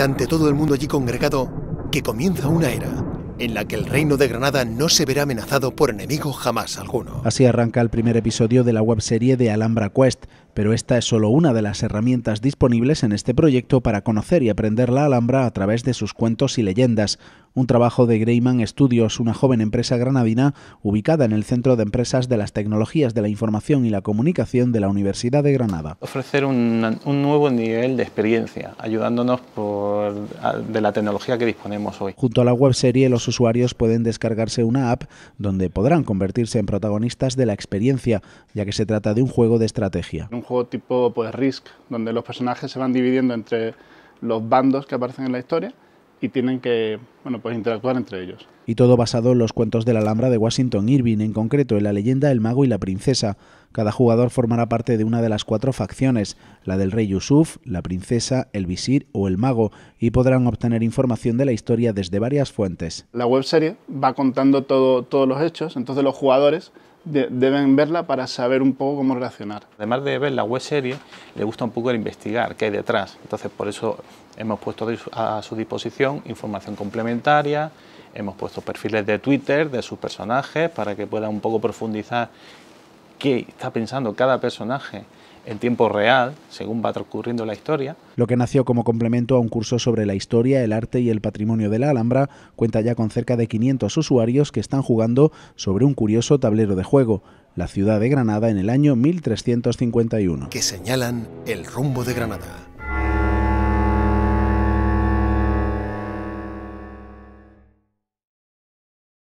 ante todo el mundo allí congregado que comienza una era en la que el reino de Granada no se verá amenazado por enemigo jamás alguno. Así arranca el primer episodio de la webserie de Alhambra Quest, pero esta es solo una de las herramientas disponibles en este proyecto para conocer y aprender la Alhambra a través de sus cuentos y leyendas, un trabajo de Greyman Studios, una joven empresa granadina ubicada en el Centro de Empresas de las Tecnologías de la Información y la Comunicación de la Universidad de Granada. Ofrecer un, nuevo nivel de experiencia, ayudándonos por, de la tecnología que disponemos hoy. Junto a la webserie, los usuarios pueden descargarse una app donde podrán convertirse en protagonistas de la experiencia, ya que se trata de un juego de estrategia juego tipo pues, Risk, donde los personajes se van dividiendo entre los bandos que aparecen en la historia y tienen que bueno, pues interactuar entre ellos. Y todo basado en los cuentos de la Alhambra de Washington Irving, en concreto en la leyenda El mago y la princesa, cada jugador formará parte de una de las cuatro facciones, la del rey Yusuf, la princesa, el visir o el mago, y podrán obtener información de la historia desde varias fuentes. La webserie va contando todo, todos los hechos, entonces los jugadores deben verla para saber un poco cómo reaccionar. Además de ver la webserie, le gusta un poco el investigar qué hay detrás. Entonces, por eso hemos puesto a su disposición información complementaria, hemos puesto perfiles de Twitter de sus personajes para que puedan un poco profundizar que está pensando cada personaje en tiempo real, según va transcurriendo la historia. Lo que nació como complemento a un curso sobre la historia, el arte y el patrimonio de la Alhambra cuenta ya con cerca de 500 usuarios que están jugando sobre un curioso tablero de juego, la ciudad de Granada en el año 1351. Que señalan el rumbo de Granada.